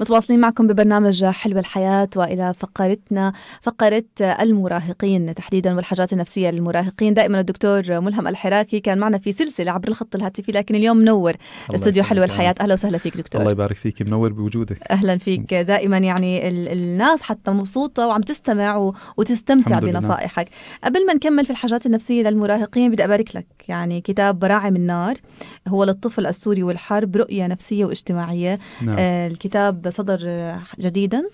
متواصلين معكم ببرنامج حلو الحياة وإلى فقرتنا فقرة المراهقين تحديدا والحاجات النفسية للمراهقين دائما الدكتور ملهم الحراكي كان معنا في سلسلة عبر الخط الهاتفي لكن اليوم منور استوديو حلو الحياة أهلا وسهلا فيك دكتور الله يبارك فيك منور بوجودك أهلا فيك دائما يعني ال- الناس حتى مبسوطة وعم تستمع و- وتستمتع بنصائحك قبل ما نكمل في الحاجات النفسية للمراهقين بدي أبارك لك يعني كتاب براعم النار هو للطفل السوري والحرب رؤية نفسية واجتماعية نعم. آه الكتاب هذا صدر جديدا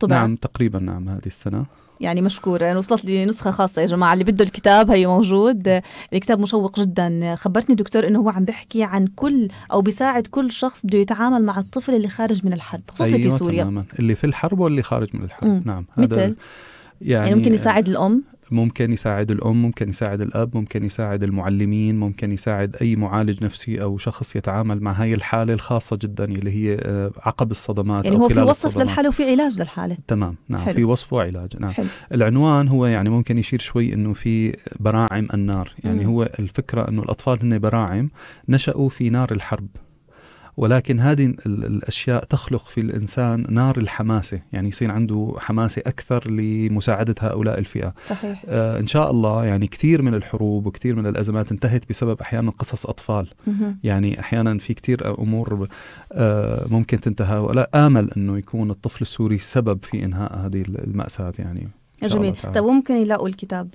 طبعا نعم تقريبا نعم هذه السنة يعني مشكورة يعني وصلت لي نسخة خاصة يا جماعة اللي بده الكتاب هي موجود الكتاب مشوق جدا خبرتني دكتور انه هو عم بحكي عن كل او بيساعد كل شخص بده يتعامل مع الطفل اللي خارج من الحرب خصوصا أيوة في سوريا تماما اللي في الحرب واللي خارج من الحرب مم. نعم هذا مثل يعني, يعني ممكن يساعد الام ممكن يساعد الأم ممكن يساعد الأب ممكن يساعد المعلمين ممكن يساعد أي معالج نفسي أو شخص يتعامل مع هاي الحالة الخاصة جدا اللي هي آه، عقب الصدمات يعني أو هو في وصف الصدمات. للحالة وفي علاج للحالة تمام نعم حلو. في وصف وعلاج نعم حلو. العنوان هو يعني ممكن يشير شوي أنه في براعم النار يعني م. هو الفكرة أنه الأطفال هن براعم نشأوا في نار الحرب ولكن هذه الأشياء تخلق في الإنسان نار الحماسة يعني يصير عنده حماسة أكثر لمساعدة هؤلاء الفئة صحيح. آه إن شاء الله يعني كثير من الحروب وكثير من الأزمات انتهت بسبب أحيانا قصص أطفال مه. يعني أحيانا في كثير أمور آه ممكن تنتهى ولا آمل أنه يكون الطفل السوري سبب في إنهاء هذه المأساة يعني جميل طيب وممكن يلاقوا الكتاب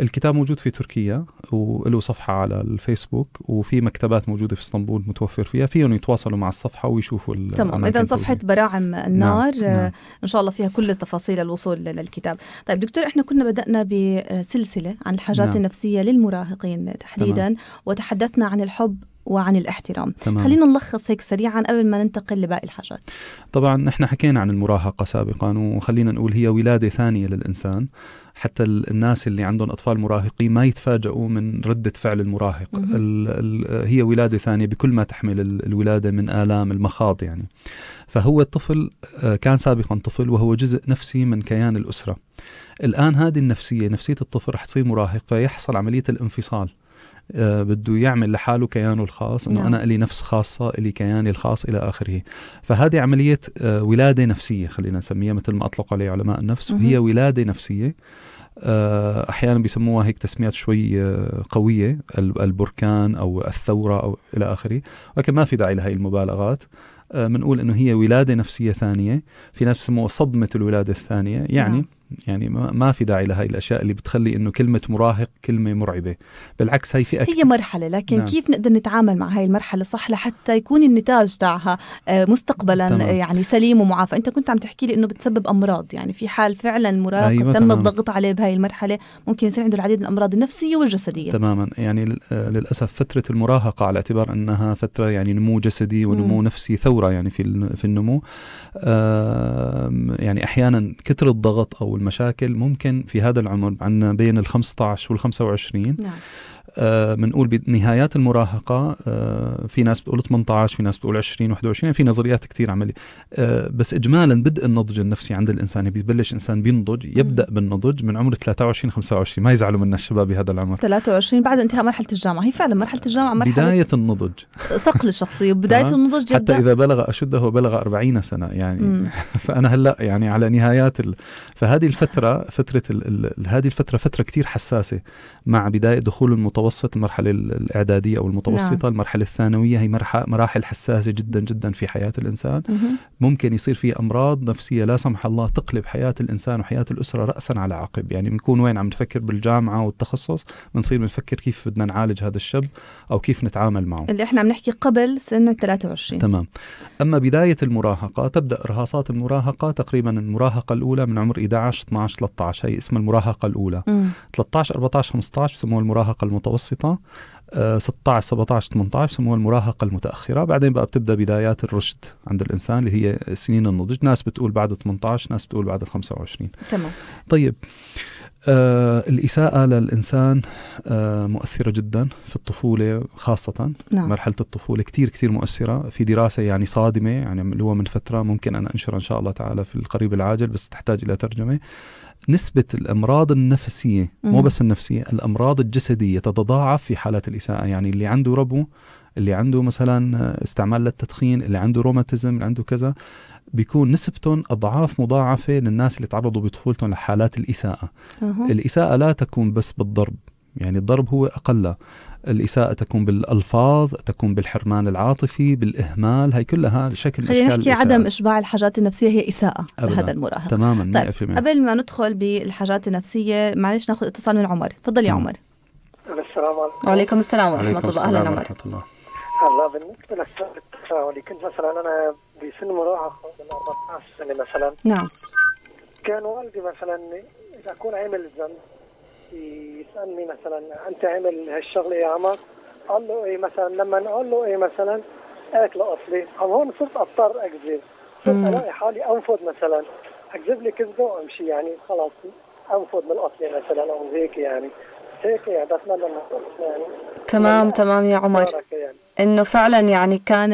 الكتاب موجود في تركيا وله صفحة على الفيسبوك وفي مكتبات موجودة في اسطنبول متوفر فيها فيهم يتواصلوا مع الصفحة ويشوفوا تمام إذا صفحة براعم نعم، النار نعم. نعم. إن شاء الله فيها كل التفاصيل الوصول للكتاب طيب دكتور إحنا كنا بدأنا بسلسلة عن الحاجات نعم. النفسية للمراهقين تحديدا تمام. وتحدثنا عن الحب وعن الاحترام تمام. خلينا نلخص هيك سريعا قبل ما ننتقل لباقي الحاجات طبعا نحن حكينا عن المراهقة سابقا وخلينا نقول هي ولادة ثانية للإنسان حتى الناس اللي عندهم أطفال مراهقين ما يتفاجئوا من ردة فعل المراهق الـ الـ هي ولادة ثانية بكل ما تحمل الولادة من آلام المخاض يعني فهو الطفل آه، كان سابقا طفل وهو جزء نفسي من كيان الأسرة الآن هذه النفسية نفسية الطفل رح تصير مراهق فيحصل عملية الانفصال آه، بده يعمل لحاله كيانه الخاص انه نعم. انا لي نفس خاصه لي كياني الخاص الى اخره فهذه عمليه آه، ولاده نفسيه خلينا نسميها مثل ما اطلق عليه علماء النفس وهي ولاده نفسيه آه، احيانا بيسموها هيك تسميات شوي قويه البركان او الثوره او الى اخره ولكن ما في داعي لهي المبالغات بنقول انه هي ولاده نفسيه ثانيه في ناس بسموها صدمه الولاده الثانية يعني نعم. يعني ما في داعي لهي الاشياء اللي بتخلي انه كلمه مراهق كلمه مرعبه بالعكس هي فئه هي مرحله لكن نعم. كيف نقدر نتعامل مع هاي المرحله صح لحتى يكون النتاج تاعها آه، مستقبلا تمام. آه، يعني سليم ومعافى انت كنت عم تحكي لي انه بتسبب امراض يعني في حال فعلا مراهق أيوة تم الضغط عليه بهاي المرحله ممكن يصير عنده العديد من الامراض النفسيه والجسديه تماما يعني آه، للاسف فتره المراهقه على اعتبار انها فتره يعني نمو جسدي ونمو م. نفسي ثوره يعني في في النمو يعني احيانا كثر الضغط او المشاكل ممكن في هذا العمر عندنا بين ال 15 وال 25 نعم بنقول آه، بنهايات المراهقه آه، في ناس بتقول 18 في ناس بتقول 20 21 يعني في نظريات كثير عمليه آه، بس اجمالا بدء النضج النفسي عند الانسان يعني بيبلش انسان بينضج يبدا بالنضج من عمر 23 25 ما يزعلوا منا الشباب بهذا العمر 23 بعد انتهاء مرحله الجامعه هي فعلا مرحله الجامعه مرحله بدايه النضج صقل الشخصيه بدايه النضج يبدأ حتى اذا بلغ اشده وبلغ 40 سنه يعني فانا هلا يعني على نهايات ال... فهذه الفتره فتره ال... ال... هذه الفتره فتره كثير حساسه مع بدايه دخول المطور المتوسط المرحله الاعداديه او المتوسطه نعم. المرحله الثانويه هي مراحل حساسه جدا جدا في حياه الانسان مهم. ممكن يصير في امراض نفسيه لا سمح الله تقلب حياه الانسان وحياه الاسره راسا على عقب يعني بنكون وين عم نفكر بالجامعه والتخصص بنصير بنفكر كيف بدنا نعالج هذا الشاب او كيف نتعامل معه اللي احنا عم نحكي قبل سن 23 تمام اما بدايه المراهقه تبدا ارهاصات المراهقه تقريبا المراهقه الاولى من عمر 11 12 13 هي اسمها المراهقه الاولى م. 13 14 15 بسموها المراهقه المتوسطه المتوسطه 16 17 18 سموها المراهقه المتاخره بعدين بقى بتبدا بدايات الرشد عند الانسان اللي هي سنين النضج ناس بتقول بعد 18 ناس بتقول بعد 25 تمام طيب آه الإساءة للإنسان آه مؤثرة جدا في الطفولة خاصة نعم. مرحلة الطفولة كتير كتير مؤثرة في دراسة يعني صادمة يعني اللي هو من فترة ممكن أنا أنشرها إن شاء الله تعالى في القريب العاجل بس تحتاج إلى ترجمة نسبة الأمراض النفسية مم. مو بس النفسية الأمراض الجسدية تتضاعف في حالات الإساءة يعني اللي عنده ربو اللي عنده مثلا استعمال للتدخين اللي عنده روماتيزم اللي عنده كذا بيكون نسبتهم أضعاف مضاعفة للناس اللي تعرضوا بطفولتهم لحالات الإساءة أه. الإساءة لا تكون بس بالضرب يعني الضرب هو أقلها الإساءة تكون بالألفاظ تكون بالحرمان العاطفي بالإهمال هي كلها شكل خلينا نحكي الإساءة. عدم إشباع الحاجات النفسية هي إساءة لهذا المراهق تماما طيب قبل ما ندخل بالحاجات النفسية معلش ناخذ اتصال من عمر تفضل يا نعم. عمر السلام عليكم وعليكم السلام ورحمة الله أهلا عمر ورحمة الله الله بالنسبة للسؤال التفاعلي كنت مثلا أنا بسن مراهق من 14 سنة مثلا نعم كان والدي مثلا إذا أكون عامل ذنب يسالني مثلا انت عامل هالشغله يا عمر قال له ايه مثلا لما نقول له ايه مثلا اكل اصلي عم هون صرت اضطر اكذب صرت الاقي حالي انفض مثلا اكذب لي كذبه وامشي يعني خلاص انفض من الاصلي مثلا او هيك يعني هيك يعني بتمنى يعني تمام يعني تمام يا عمر يعني. انه فعلا يعني كان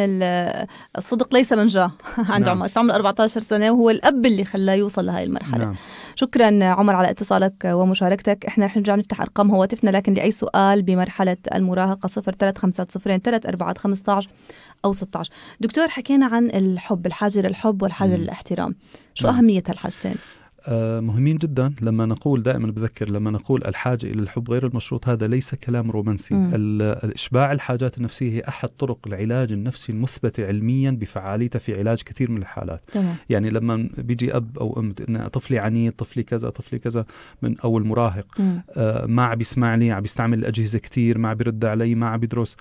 الصدق ليس من جاه عند نعم. عمر في عمر 14 سنه وهو الاب اللي خلاه يوصل لهي المرحله نعم. شكرا عمر على اتصالك ومشاركتك احنا رح نرجع نفتح ارقام هواتفنا لكن لاي سؤال بمرحله المراهقه 0350 15 او 16 دكتور حكينا عن الحب الحاجه للحب والحاجه للاحترام شو نعم. اهميه هالحاجتين آه، مهمين جدا لما نقول دائما بذكر لما نقول الحاجة إلى الحب غير المشروط هذا ليس كلام رومانسي الإشباع الحاجات النفسية هي أحد طرق العلاج النفسي المثبتة علميا بفعاليته في علاج كثير من الحالات تمام. يعني لما بيجي أب أو أم طفلي عنيد طفلي كذا طفلي كذا من أو المراهق آه، ما عم بيسمعني عم بيستعمل الأجهزة كثير ما عم بيرد علي ما عم بيدرس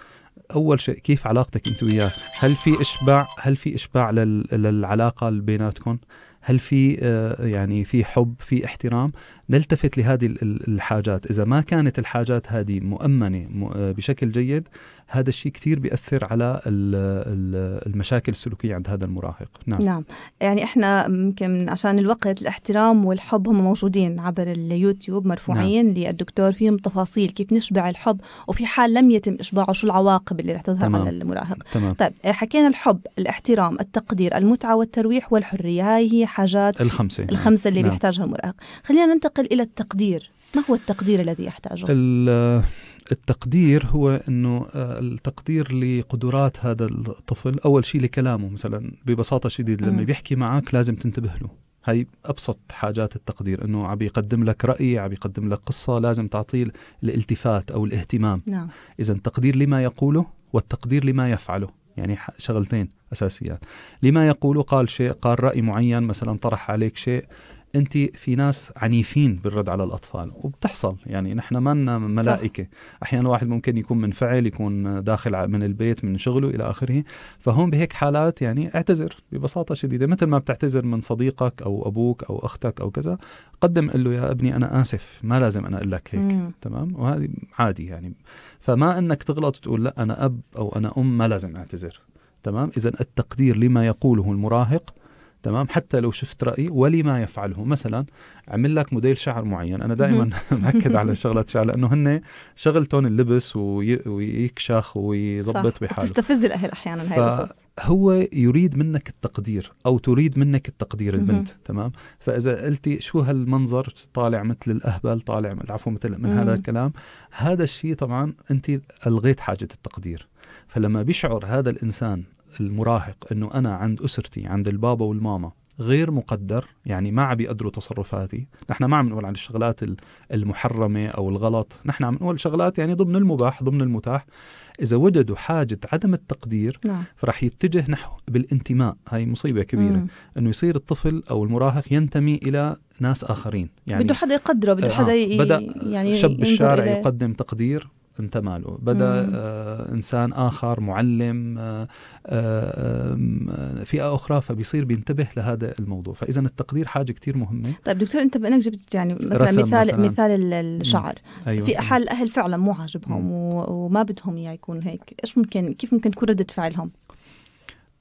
اول شيء كيف علاقتك انت وياه هل في اشباع هل في اشباع للعلاقه بيناتكم هل في آه، يعني في حب في احترام نلتفت لهذه الحاجات إذا ما كانت الحاجات هذه مؤمنة بشكل جيد هذا الشيء كثير بيأثر على المشاكل السلوكية عند هذا المراهق نعم, نعم. يعني إحنا يمكن عشان الوقت الاحترام والحب هم موجودين عبر اليوتيوب مرفوعين نعم. للدكتور فيهم تفاصيل كيف نشبع الحب وفي حال لم يتم إشباعه شو العواقب اللي رح تظهر على المراهق تمام. طيب حكينا الحب الاحترام التقدير المتعة والترويح والحرية هاي هي حاجات الخمسة نعم. الخمسة اللي نعم. بيحتاجها المراهق خلينا ننتقل ننتقل إلى التقدير ما هو التقدير الذي يحتاجه؟ التقدير هو انه آه، التقدير لقدرات هذا الطفل اول شيء لكلامه مثلا ببساطه شديده لما بيحكي معك لازم تنتبه له هي ابسط حاجات التقدير انه عم يقدم لك راي عم يقدم لك قصه لازم تعطيه الالتفات او الاهتمام نعم. اذا تقدير لما يقوله والتقدير لما يفعله يعني شغلتين اساسيات لما يقوله قال شيء قال راي معين مثلا طرح عليك شيء انت في ناس عنيفين بالرد على الاطفال وبتحصل يعني نحن ما ملائكه احيانا واحد ممكن يكون منفعل يكون داخل من البيت من شغله الى اخره فهون بهيك حالات يعني اعتذر ببساطه شديده مثل ما بتعتذر من صديقك او ابوك او اختك او كذا قدم له يا ابني انا اسف ما لازم انا اقول لك هيك مم. تمام وهذه عادي يعني فما انك تغلط وتقول لا انا اب او انا ام ما لازم اعتذر تمام اذا التقدير لما يقوله المراهق تمام حتى لو شفت رأي ولما يفعله مثلا عمل لك موديل شعر معين أنا دائما مأكد على شغلات شعر لأنه هن شغلتهم اللبس ويكشخ ويظبط بحاله تستفز الأهل أحيانا هاي القصص هو يريد منك التقدير أو تريد منك التقدير البنت تمام فإذا قلتي شو هالمنظر طالع مثل الأهبل طالع العفو مثل من هذا الكلام هذا الشيء طبعا أنت ألغيت حاجة التقدير فلما بيشعر هذا الإنسان المراهق انه انا عند اسرتي عند البابا والماما غير مقدر يعني ما عم بيقدروا تصرفاتي نحن ما عم نقول عن الشغلات المحرمة أو الغلط نحن عم نقول شغلات يعني ضمن المباح ضمن المتاح إذا وجدوا حاجة عدم التقدير نعم. فرح يتجه نحو بالانتماء هاي مصيبة كبيرة مم. أنه يصير الطفل أو المراهق ينتمي إلى ناس آخرين يعني بده حدا يقدره بده آه، حدا آه. بدأ يعني شب الشارع إليه. يقدم تقدير انت ماله بدا آه انسان اخر معلم آه آه فئه اخرى فبيصير بينتبه لهذا الموضوع فاذا التقدير حاجه كثير مهمه طيب دكتور انت بانك جبت يعني مثلا مثال مثلاً. مثال الشعر أيوة. في حال الاهل فعلا مو عاجبهم وما بدهم اياه يكون هيك ايش ممكن كيف ممكن تكون رده فعلهم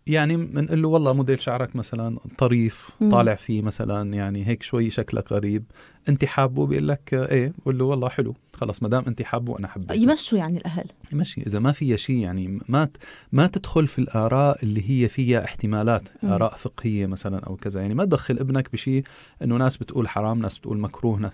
يعني بنقول له والله موديل شعرك مثلا طريف طالع فيه مثلا يعني هيك شوي شكلك غريب انت حابه بيقول لك ايه بقول له والله حلو خلص ما دام انت حابه انا حبيته يمشوا يعني الاهل يمشي اذا ما فيها شيء يعني ما ما تدخل في الاراء اللي هي فيها احتمالات مم. اراء فقهيه مثلا او كذا يعني ما تدخل ابنك بشيء انه ناس بتقول حرام ناس بتقول مكروه ناس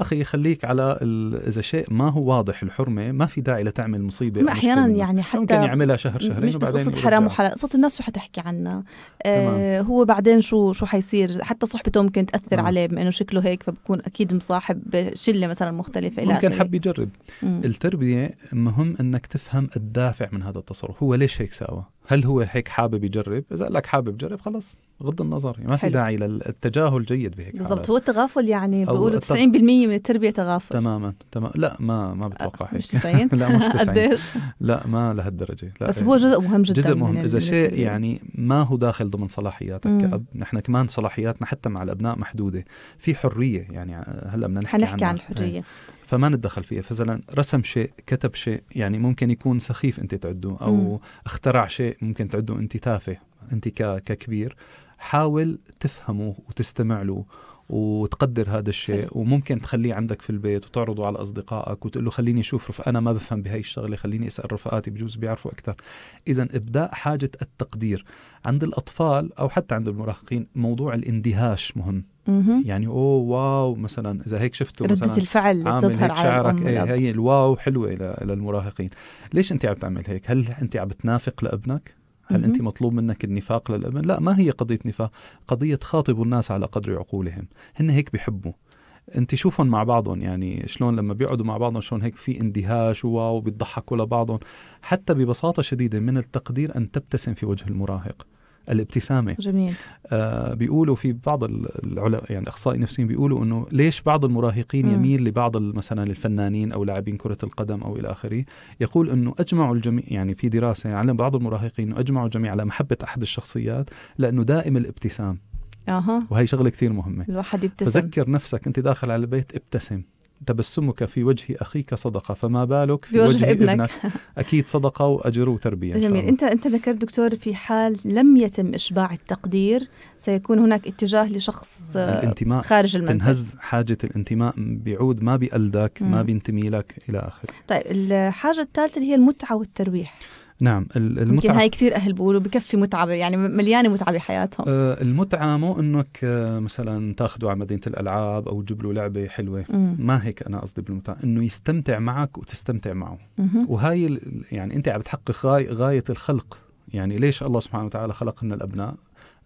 اخي خليك على اذا شيء ما هو واضح الحرمه ما في داعي لتعمل مصيبه احيانا يعني حتى ممكن يعملها شهر شهرين مش بس قصه حرام وحلال قصه الناس شو حتحكي عنا آه هو بعدين شو شو حيصير حتى صحبته ممكن تاثر آه. عليه بما انه شكله هيك فبكون اكيد مصاحب شله مثلا مختلفه الى ممكن حب يجرب التربيه مهم انك تفهم الدافع من هذا التصرف هو ليش هيك ساوى هل هو هيك حابب يجرب؟ إذا قال لك حابب يجرب خلص غض النظر ما في داعي للتجاهل جيد بهيك بالضبط هو التغافل يعني بيقولوا التغ... 90% من التربية تغافل تماما تمام لا ما ما بتوقع أه، هيك مش 90 لا مش 90 لا ما لهالدرجة لا بس هو جزء مهم جدا جزء مهم إذا شيء يعني ما هو داخل ضمن صلاحياتك مم. كأب نحن كمان صلاحياتنا حتى مع الأبناء محدودة في حرية يعني هلا بدنا نحكي حنحكي عن الحرية فما نتدخل فيها مثلا رسم شيء كتب شيء يعني ممكن يكون سخيف انت تعده او م. اخترع شيء ممكن تعده انت تافه انت ككبير حاول تفهمه وتستمع له وتقدر هذا الشيء وممكن تخليه عندك في البيت وتعرضه على اصدقائك وتقول له خليني اشوف انا ما بفهم بهي الشغله خليني اسال رفقاتي بجوز بيعرفوا اكثر اذا ابداء حاجه التقدير عند الاطفال او حتى عند المراهقين موضوع الاندهاش مهم يعني اوه واو مثلا اذا هيك شفته مثلا ردة الفعل عامل تظهر هيك شعرك ايه هي الواو حلوه للمراهقين ليش انت عم تعمل هيك هل انت عم تنافق لابنك هل انت مطلوب منك النفاق للابن لا ما هي قضيه نفاق قضيه خاطبوا الناس على قدر عقولهم هن هيك بحبوا انت شوفهم مع بعضهم يعني شلون لما بيقعدوا مع بعضهم شلون هيك في اندهاش وواو بيضحكوا لبعضهم حتى ببساطه شديده من التقدير ان تبتسم في وجه المراهق الابتسامه جميل آه بيقولوا في بعض العلماء يعني الاخصائيين النفسيين بيقولوا انه ليش بعض المراهقين م. يميل لبعض مثلا الفنانين او لاعبين كره القدم او الى اخره يقول انه اجمعوا الجميع يعني في دراسه علم بعض المراهقين انه اجمعوا الجميع على محبه احد الشخصيات لانه دائم الابتسام أه. وهي شغله كثير مهمه الواحد يبتسم فذكر نفسك انت داخل على البيت ابتسم تبسمك في وجه اخيك صدقه فما بالك في وجه, ابنك. ابنك اكيد صدقه واجر وتربيه جميل انت انت ذكرت دكتور في حال لم يتم اشباع التقدير سيكون هناك اتجاه لشخص الانتماء خارج المنزل تنهز حاجه الانتماء بيعود ما بيقلدك ما بينتمي لك الى اخره طيب الحاجه الثالثه اللي هي المتعه والترويح نعم المتعة يمكن هاي كثير أهل بيقولوا بكفي متعة يعني مليانة متعة بحياتهم آه المتعة مو إنك آه، مثلا تاخده على مدينة الألعاب أو تجيب له لعبة حلوة مم. ما هيك أنا قصدي بالمتعة إنه يستمتع معك وتستمتع معه مم. وهاي يعني أنت عم بتحقق غاية الخلق يعني ليش الله سبحانه وتعالى خلق لنا الأبناء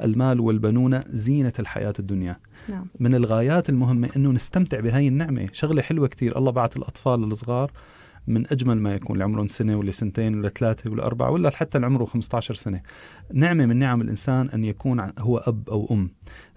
المال والبنون زينة الحياة الدنيا نعم. من الغايات المهمة أنه نستمتع بهاي النعمة شغلة حلوة كتير الله بعت الأطفال الصغار من اجمل ما يكون اللي عمرهم سنه ولا سنتين ولا ثلاثه ولا اربعه ولا حتى اللي عمره 15 سنه. نعمه من نعم الانسان ان يكون هو اب او ام.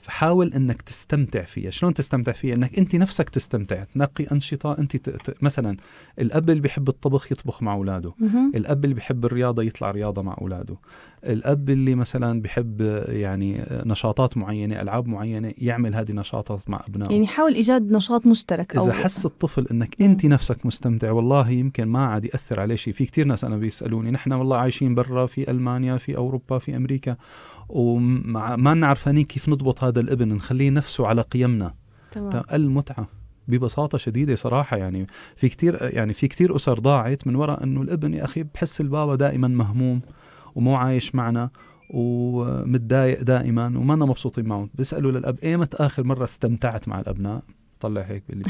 فحاول انك تستمتع فيها شلون تستمتع فيها انك انت نفسك تستمتع تنقي انشطه انت ت... ت... مثلا الاب اللي بيحب الطبخ يطبخ مع اولاده الاب اللي بيحب الرياضه يطلع رياضه مع اولاده الاب اللي مثلا بيحب يعني نشاطات معينه العاب معينه يعمل هذه النشاطات مع ابنائه يعني حاول ايجاد نشاط مشترك أو اذا حس الطفل انك انت نفسك مستمتع والله يمكن ما عاد ياثر عليه شيء في كثير ناس انا بيسالوني نحن والله عايشين برا في المانيا في اوروبا في امريكا وما نعرف كيف نضبط هذا هذا الابن نخليه نفسه على قيمنا تمام. المتعه ببساطة شديدة صراحة يعني في كتير يعني في كتير أسر ضاعت من وراء إنه الابن يا أخي بحس البابا دائما مهموم ومو عايش معنا ومتضايق دائما وما أنا مبسوطين معه بيسألوا للأب إيمت آخر مرة استمتعت مع الأبناء طلع هيك باللي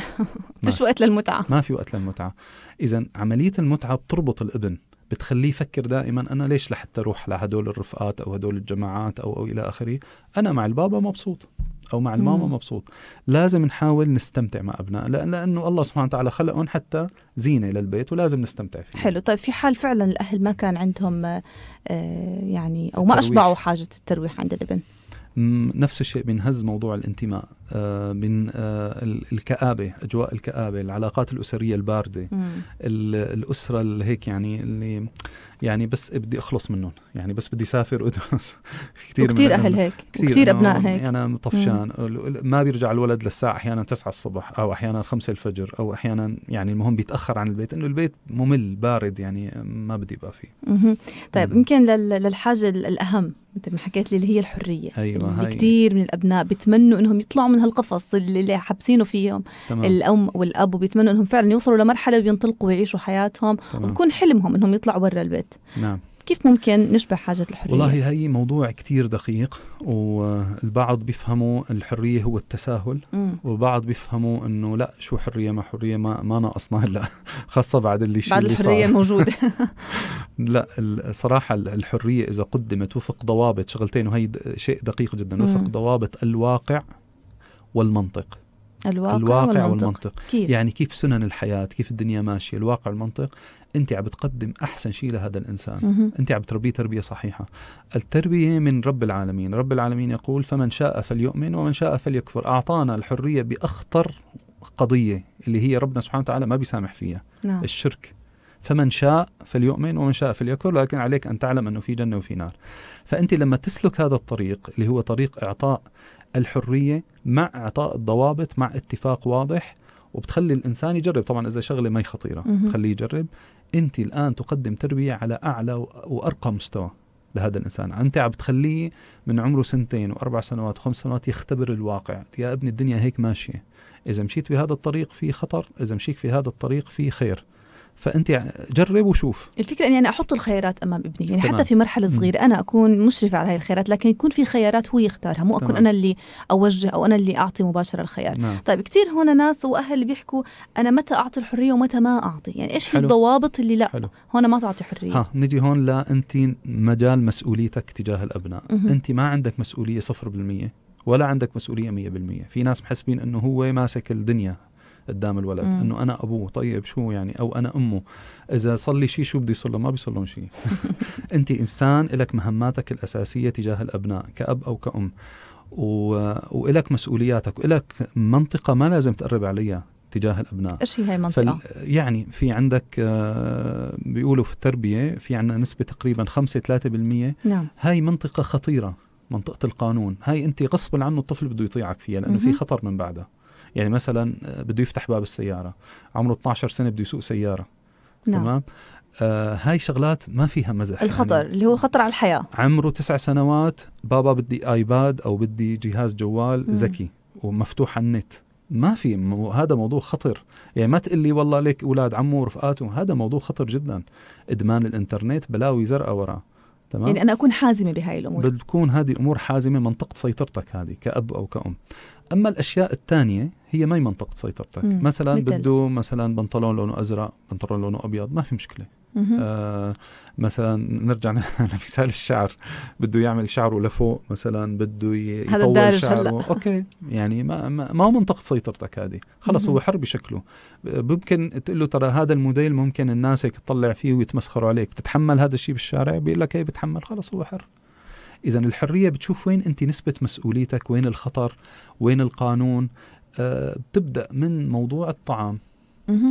فيش وقت للمتعة ما في وقت للمتعة إذا عملية المتعة بتربط الابن بتخليه يفكر دائما انا ليش لحتى اروح لهدول الرفقات او هدول الجماعات او او الى اخره انا مع البابا مبسوط او مع الماما مم. مبسوط لازم نحاول نستمتع مع ابناء لانه الله سبحانه وتعالى خلقهم حتى زينه للبيت ولازم نستمتع فيه حلو طيب في حال فعلا الاهل ما كان عندهم آه، يعني او ما اشبعوا حاجه الترويح عند الابن نفس الشيء بنهز موضوع الانتماء آه، من آه، الكآبة أجواء الكآبة العلاقات الأسرية الباردة الأسرة اللي هيك يعني اللي يعني بس بدي أخلص منهم يعني بس بدي سافر وأدرس كثير كثير أهل هيك كثير أبناء هيك أنا طفشان ما بيرجع الولد للساعة أحيانا 9 الصبح أو أحيانا 5 الفجر أو أحيانا يعني المهم بيتأخر عن البيت إنه البيت ممل بارد يعني ما بدي أبقى فيه طيب يمكن للحاجة الأهم مثل ما حكيت لي اللي هي الحرية أيوة اللي كثير من الأبناء بتمنوا إنهم يطلعوا من هالقفص اللي حابسينه فيهم تمام. الام والاب وبيتمنوا انهم فعلا يوصلوا لمرحله وينطلقوا ويعيشوا حياتهم ويكون وبكون حلمهم انهم يطلعوا برا البيت نعم كيف ممكن نشبع حاجة الحرية؟ والله هي موضوع كتير دقيق والبعض بيفهموا الحرية هو التساهل والبعض بيفهموا انه لا شو حرية ما حرية ما ما ناقصنا هلا خاصة بعد اللي بعد اللي الحرية الموجودة لا الصراحة الحرية إذا قدمت وفق ضوابط شغلتين وهي شيء دقيق جدا وفق ضوابط الواقع والمنطق الواقع, الواقع والمنطق, والمنطق. كيف؟ يعني كيف سنن الحياة كيف الدنيا ماشية الواقع والمنطق أنت عم بتقدم أحسن شيء لهذا الإنسان أنت عم تربيه تربية صحيحة التربية من رب العالمين رب العالمين يقول فمن شاء فليؤمن ومن شاء فليكفر أعطانا الحرية بأخطر قضية اللي هي ربنا سبحانه وتعالى ما بيسامح فيها نعم. الشرك فمن شاء فليؤمن ومن شاء فليكفر لكن عليك أن تعلم أنه في جنة وفي نار فأنت لما تسلك هذا الطريق اللي هو طريق إعطاء الحريه مع اعطاء الضوابط مع اتفاق واضح وبتخلي الانسان يجرب طبعا اذا شغله ما خطيره بتخليه يجرب انت الان تقدم تربيه على اعلى وارقى مستوى لهذا الانسان انت عم تخليه من عمره سنتين واربع سنوات وخمس سنوات يختبر الواقع يا ابني الدنيا هيك ماشيه اذا مشيت بهذا الطريق في خطر اذا مشيت في هذا الطريق في خير فانت يعني جرب وشوف الفكره اني انا احط الخيارات امام ابني يعني تمام. حتى في مرحله صغيره انا اكون مشرفه على هاي الخيارات لكن يكون في خيارات هو يختارها مو اكون تمام. انا اللي اوجه او انا اللي اعطي مباشره الخيار نعم. طيب كثير هنا ناس واهل بيحكوا انا متى اعطي الحريه ومتى ما اعطي يعني ايش حلو. الضوابط اللي لا حلو. هون ما تعطي حريه ها نجي هون لا انت مجال مسؤوليتك تجاه الابناء مم. انت ما عندك مسؤوليه 0% ولا عندك مسؤوليه 100% في ناس محسبين انه هو ماسك الدنيا قدام الولد انه انا ابوه طيب شو يعني او انا امه اذا صار لي شيء شو بدي يصير ما بيصير لهم شيء انت انسان لك مهماتك الاساسيه تجاه الابناء كاب او كام و... وإلك مسؤولياتك وإلك منطقة ما لازم تقرب عليها تجاه الابناء ايش هي هاي المنطقه؟ فل... يعني في عندك آه، بيقولوا في التربيه في عندنا نسبه تقريبا 5 3% نعم هاي منطقه خطيره منطقه القانون هاي انت غصبا عنه الطفل بده يطيعك فيها لانه في خطر من بعدها يعني مثلا آه، بده يفتح باب السياره عمره 12 سنه بده يسوق سياره نعم. تمام آه هاي شغلات ما فيها مزح يعني الخطر يعني اللي هو خطر على الحياه عمره تسع سنوات بابا بدي ايباد او بدي جهاز جوال ذكي ومفتوح على النت ما في مو هذا موضوع خطر يعني ما تقول لي والله لك اولاد عمه ورفقاته هذا موضوع خطر جدا ادمان الانترنت بلاوي زرقاء وراء تمام يعني انا اكون حازمه بهاي الامور بتكون هذه الامور حازمه منطقه سيطرتك هذه كاب او كأم اما الاشياء الثانيه هي ما هي منطقه سيطرتك مم. مثلا مثل. بده مثلا بنطلون لونه ازرق بنطلون لونه ابيض ما في مشكله آه مثلا نرجع لمثال الشعر بده يعمل شعره لفوق مثلا بده يطول شعره هلأ. اوكي يعني ما ما, ما منطقه سيطرتك هذه خلص هو حر بشكله ممكن تقول له ترى هذا الموديل ممكن الناس هيك تطلع فيه ويتمسخروا عليك بتتحمل هذا الشيء بالشارع بيقول لك ايه بتحمل خلص هو حر اذا الحريه بتشوف وين انت نسبه مسؤوليتك وين الخطر وين القانون بتبدا من موضوع الطعام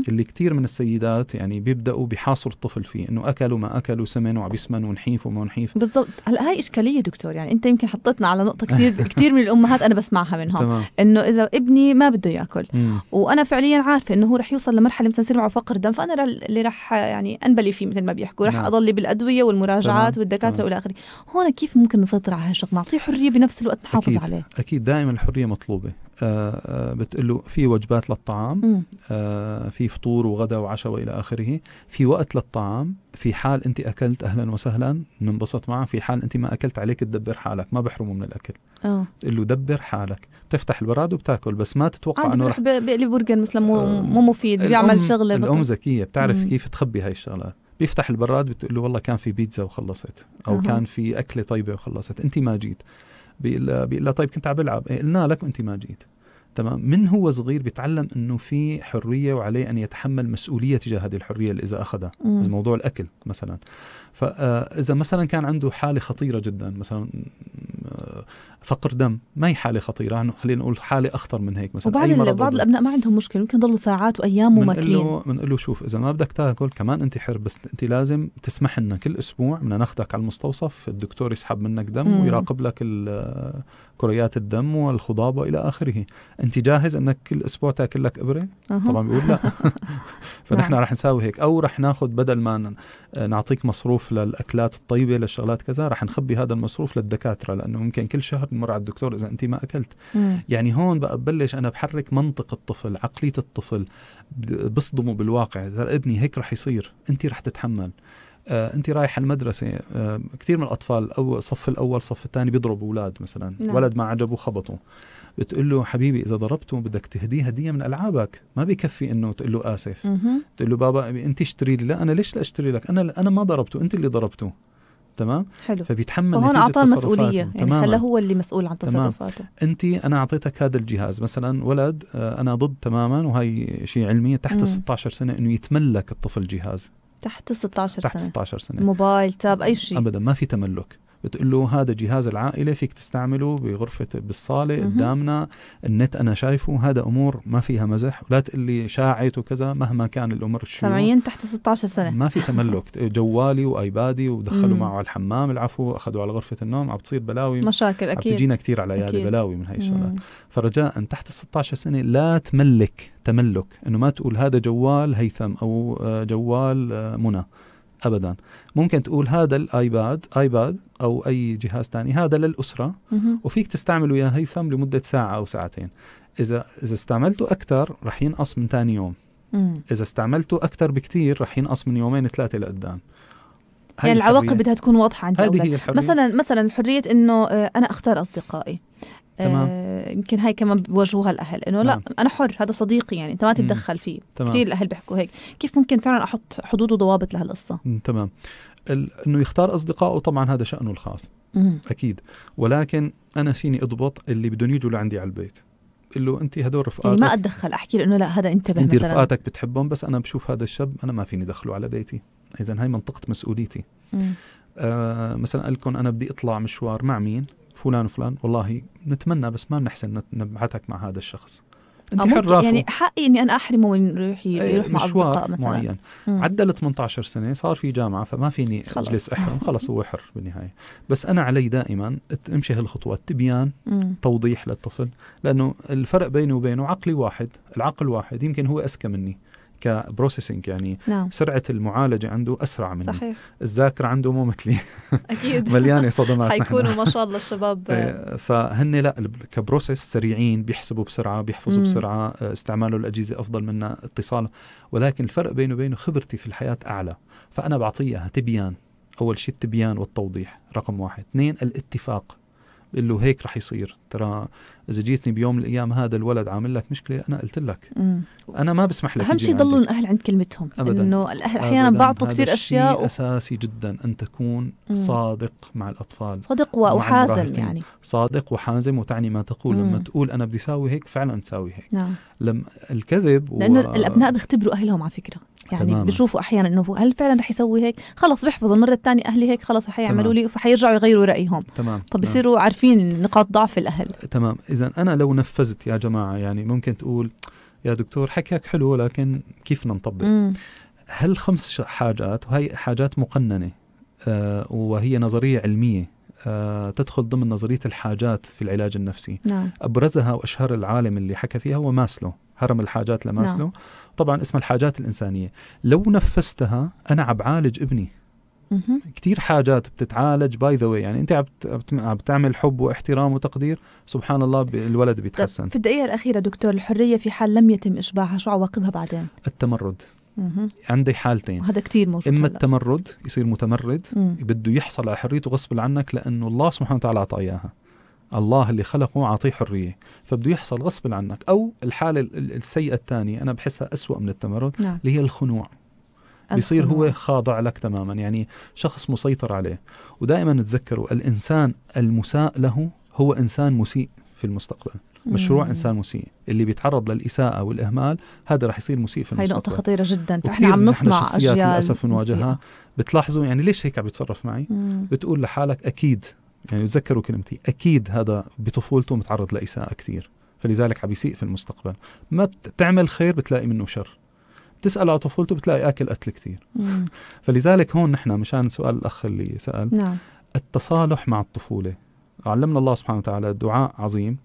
اللي كثير من السيدات يعني بيبداوا بيحاصروا الطفل فيه انه اكلوا ما اكلوا سمن وعم يسمن ونحيف وما نحيف بالضبط هلا هاي اشكاليه دكتور يعني انت يمكن حطيتنا على نقطه كثير كثير من الامهات انا بسمعها منهم انه اذا ابني ما بده ياكل مم. وانا فعليا عارفه انه هو رح يوصل لمرحله مثلا يصير معه فقر دم فانا اللي رح يعني انبلي فيه مثل ما بيحكوا رح نعم. اضل بالادويه والمراجعات والدكاتره والى اخره هون كيف ممكن نسيطر على هالشغل نعطيه حريه بنفس الوقت نحافظ عليه اكيد دائما الحريه مطلوبه آه، آه، بتقول له في وجبات للطعام آه، في فطور وغدا وعشاء والى اخره في وقت للطعام في حال انت اكلت اهلا وسهلا ننبسط معه في حال انت ما اكلت عليك تدبر حالك ما بحرمه من الاكل اه بتقول له دبر حالك بتفتح البراد وبتاكل بس ما تتوقع انه رح بيقلي برجر مثلا مو مو مفيد بيعمل شغله الام ذكيه بتعرف مم. كيف تخبي هاي الشغلات بيفتح البراد بتقول له والله كان في بيتزا وخلصت او أه. كان في اكله طيبه وخلصت انت ما جيت بيقول له طيب كنت عم بلعب إيه، قلنا لك وانت ما جيت تمام من هو صغير بيتعلم انه في حريه وعليه ان يتحمل مسؤوليه تجاه هذه الحريه اللي اذا اخذها موضوع الاكل مثلا فاذا آه، مثلا كان عنده حاله خطيره جدا مثلا آه، فقر دم ما هي حاله خطيره خلينا نقول حاله اخطر من هيك مثلا وبعض بعض الابناء ما عندهم مشكله ممكن يضلوا ساعات وايام وماكلين بنقول له شوف اذا ما بدك تاكل كمان انت حر بس انت لازم تسمح لنا كل اسبوع بدنا ناخذك على المستوصف الدكتور يسحب منك دم مم. ويراقب لك آه، كريات الدم والخضاب والى اخره انت جاهز انك كل اسبوع تاكل لك ابره أه. طبعا بيقول لا فنحن نعم. رح نساوي هيك او رح ناخذ بدل ما نعطيك مصروف مصروف للاكلات الطيبه للشغلات كذا رح نخبي هذا المصروف للدكاتره لانه ممكن كل شهر نمر على الدكتور اذا انت ما اكلت مم. يعني هون بقى ببلش انا بحرك منطق الطفل عقليه الطفل بصدمه بالواقع اذا ابني هيك رح يصير انت رح تتحمل آه، انت رايح المدرسه آه، كثير من الاطفال او صف الاول صف الثاني بيضربوا اولاد مثلا نعم. ولد ما عجبه خبطه بتقول له حبيبي اذا ضربته بدك تهديه هديه من العابك ما بكفي انه تقول له اسف تقول له بابا انت اشتري لي لا انا ليش لا اشتري لك انا انا ما ضربته انت اللي ضربته تمام حلو فبيتحمل هون اعطاه المسؤوليه يعني خلاه هو اللي مسؤول عن تصرفاته انت انا اعطيتك هذا الجهاز مثلا ولد آه، انا ضد تماما وهي شيء علمي تحت ال 16 سنه انه يتملك الطفل جهاز تحت 16 سنه تحت 16 سنه موبايل تاب اي شيء ابدا ما في تملك بتقول له هذا جهاز العائله فيك تستعمله بغرفه بالصاله قدامنا النت انا شايفه هذا امور ما فيها مزح ولا تقول لي شاعت وكذا مهما كان الامور سامعين تحت 16 سنه ما في تملك جوالي وايبادي ودخلوا معه على الحمام العفو اخذوا على غرفه النوم عم بتصير بلاوي مشاكل اكيد بتجينا كثير على العياده بلاوي من هاي الشغلات فرجاء تحت ال 16 سنه لا تملك تملك انه ما تقول هذا جوال هيثم او آه، جوال آه، منى ابدا ممكن تقول هذا الايباد ايباد او اي جهاز تاني هذا للاسره وفيك تستعمله يا هيثم لمده ساعه او ساعتين اذا اذا استعملته اكثر رح ينقص من ثاني يوم اذا استعملته اكثر بكثير رح ينقص من يومين ثلاثه لقدام يعني العواقب بدها تكون واضحه عند هذه هي الحرية. مثلا مثلا حريه انه آه، انا اختار اصدقائي تمام. آه يمكن هاي كمان بوجهوها الاهل انه لا نعم. انا حر هذا صديقي يعني انت ما تتدخل فيه تمام. كثير الاهل بيحكوا هيك كيف ممكن فعلا احط حدود وضوابط لهالقصه تمام انه يختار اصدقائه طبعا هذا شانه الخاص مم. اكيد ولكن انا فيني اضبط اللي بدهم يجوا لعندي على البيت قل له انت هدول رفقاتك يعني ما اتدخل احكي له انه لا هذا انتبه انت مثلا رفقاتك بتحبهم بس انا بشوف هذا الشاب انا ما فيني ادخله على بيتي اذا هاي منطقه مسؤوليتي مم. آه مثلا لكم انا بدي اطلع مشوار مع مين فلان وفلان والله نتمنى بس ما بنحسن نبعثك مع هذا الشخص أمم، انت حر يعني حقي اني انا احرمه من روحي إيه، يروح مع اصدقاء مثلا معين مم. عدى 18 سنه صار في جامعه فما فيني خلص. اجلس احرم خلص هو حر بالنهايه بس انا علي دائما امشي هالخطوه التبيان مم. توضيح للطفل لانه الفرق بيني وبينه عقلي واحد العقل واحد يمكن هو اذكى مني كبروسيسنج يعني نعم. سرعه المعالجه عنده اسرع مني صحيح الذاكره عنده مو مثلي اكيد مليانه صدمات حيكونوا ما شاء الله الشباب إيه، فهن لا كبروسيس سريعين بيحسبوا بسرعه بيحفظوا مم. بسرعه استعمالوا الاجهزه افضل منا اتصال ولكن الفرق بينه وبينه خبرتي في الحياه اعلى فانا بعطيها تبيان اول شيء التبيان والتوضيح رقم واحد اثنين الاتفاق بقول له هيك رح يصير ترى اذا جيتني بيوم من الايام هذا الولد عامل لك مشكله انا قلت لك مم. انا ما بسمح لك اهم شيء يضلوا الاهل عند كلمتهم ابدا انه الاهل احيانا بعطوا كثير اشياء و... اساسي جدا ان تكون مم. صادق مع الاطفال صادق وحازم يعني صادق وحازم وتعني ما تقول مم. لما تقول انا بدي اساوي هيك فعلا تساوي هيك نعم لما الكذب و... لانه الابناء بيختبروا اهلهم على فكره يعني تماما. بيشوفوا احيانا انه هل فعلا رح يسوي هيك خلص بيحفظوا المره الثانيه اهلي هيك خلص رح يعملوا لي فحيرجعوا يغيروا رايهم تمام فبصيروا عارفين نقاط ضعف الاهل سهل تمام اذا انا لو نفذت يا جماعه يعني ممكن تقول يا دكتور حكيك حلو لكن كيف نطبق هل خمس حاجات وهي حاجات مقننه آه وهي نظريه علميه آه تدخل ضمن نظريه الحاجات في العلاج النفسي نعم. ابرزها واشهر العالم اللي حكى فيها هو ماسلو هرم الحاجات لماسلو نعم. طبعا اسمها الحاجات الانسانيه لو نفذتها انا عم بعالج ابني كثير حاجات بتتعالج باي ذا يعني انت عم بتعمل حب واحترام وتقدير سبحان الله الولد بيتحسن في الدقيقه الاخيره دكتور الحريه في حال لم يتم اشباعها شو عواقبها بعدين التمرد عندي حالتين وهذا كثير موجود اما هلأ. التمرد يصير متمرد بده يحصل على حريته غصب عنك لانه الله سبحانه وتعالى اعطاه اياها الله اللي خلقه عطيه حريه فبده يحصل غصب عنك او الحاله السيئه الثانيه انا بحسها أسوأ من التمرد نعم. اللي هي الخنوع بيصير هو خاضع لك تماما يعني شخص مسيطر عليه ودائما تذكروا الإنسان المساء له هو إنسان مسيء في المستقبل مشروع مم. انسان مسيء اللي بيتعرض للاساءه والاهمال هذا رح يصير مسيء في المستقبل هي نقطه خطيره جدا فاحنا عم نصنع اشياء للاسف نواجهها بتلاحظوا يعني ليش هيك عم بيتصرف معي مم. بتقول لحالك اكيد يعني تذكروا كلمتي اكيد هذا بطفولته متعرض لاساءه كثير فلذلك عم يسيء في المستقبل ما بتعمل خير بتلاقي منه شر تسال على طفولته بتلاقي اكل قتل كثير فلذلك هون نحن مشان سؤال الاخ اللي سال نعم. التصالح مع الطفوله علمنا الله سبحانه وتعالى دعاء عظيم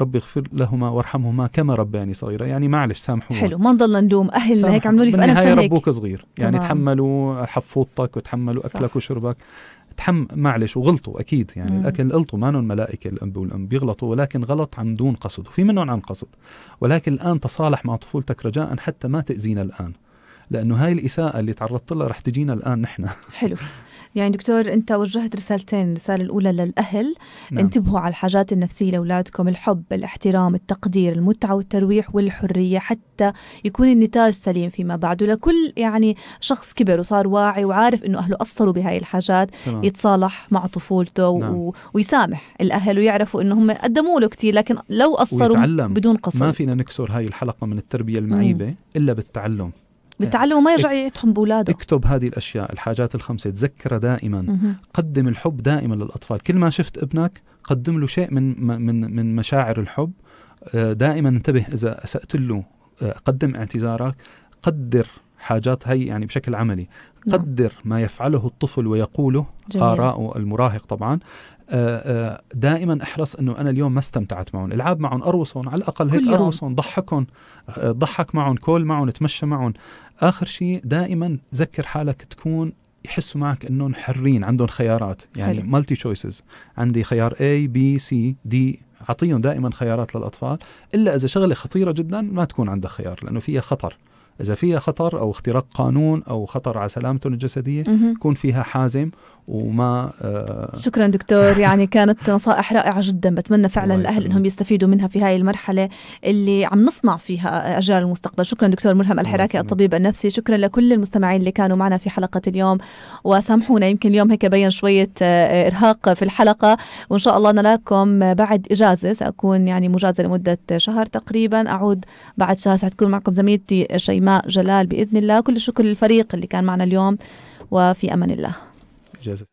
ربي اغفر لهما وارحمهما كما ربياني صغيرة يعني معلش سامحوني حلو ما نضلنا نلوم أهلنا هيك عملوا لي فأنا هيك ربوك صغير يعني تحملوا حفوطتك وتحملوا أكلك صح. وشربك تحم معلش وغلطوا اكيد يعني مم. الاكل غلطوا ما نون ملائكه الاب والام بيغلطوا ولكن غلط عن دون قصد وفي منهم عن قصد ولكن الان تصالح مع طفولتك رجاء حتى ما تاذينا الان لانه هاي الاساءه اللي تعرضت لها رح تجينا الان نحن حلو يعني دكتور انت وجهت رسالتين الرساله الاولى للاهل نعم. انتبهوا على الحاجات النفسيه لاولادكم الحب الاحترام التقدير المتعه والترويح والحريه حتى يكون النتاج سليم فيما بعد ولكل يعني شخص كبر وصار واعي وعارف انه اهله قصروا بهاي الحاجات طبعا. يتصالح مع طفولته نعم. و... ويسامح الاهل ويعرفوا انه هم قدموا له كثير لكن لو قصروا ويتعلم. بدون قصر ما فينا نكسر هاي الحلقه من التربيه المعيبه مم. الا بالتعلم بتعلمه ما يرجع يطحن باولاده اكتب هذه الاشياء الحاجات الخمسه تذكرها دائما قدم الحب دائما للاطفال كل ما شفت ابنك قدم له شيء من من من مشاعر الحب آه، دائما انتبه اذا اسات له آه، قدم اعتذارك قدر حاجات هي يعني بشكل عملي نعم. قدر ما يفعله الطفل ويقوله جميل. آراءه المراهق طبعا آه، آه، دائما احرص انه انا اليوم ما استمتعت معهم العاب معهم اروصهم على الاقل هيك اروصهم ضحكهم آه، ضحك معهم كول معهم تمشى معهم اخر شيء دائما ذكر حالك تكون يحسوا معك انهم حرين عندهم خيارات يعني مالتي تشويسز عندي خيار اي بي سي دي اعطيهم دائما خيارات للاطفال الا اذا شغله خطيره جدا ما تكون عندك خيار لانه فيها خطر إذا فيها خطر أو اختراق قانون أو خطر على سلامتهم الجسدية يكون فيها حازم وما آه شكرا دكتور يعني كانت نصائح رائعة جدا بتمنى فعلا الأهل أنهم يستفيدوا منها في هاي المرحلة اللي عم نصنع فيها أجيال المستقبل شكرا دكتور ملهم الحراكي الطبيب النفسي شكرا لكل المستمعين اللي كانوا معنا في حلقة اليوم وسامحونا يمكن اليوم هيك بين شوية آه، إرهاق في الحلقة وإن شاء الله نراكم بعد إجازة سأكون يعني مجازة لمدة شهر تقريبا أعود بعد شهر ستكون معكم زميلتي شيماء إيماء جلال بإذن الله كل الشكر للفريق اللي كان معنا اليوم وفي أمان الله جزاك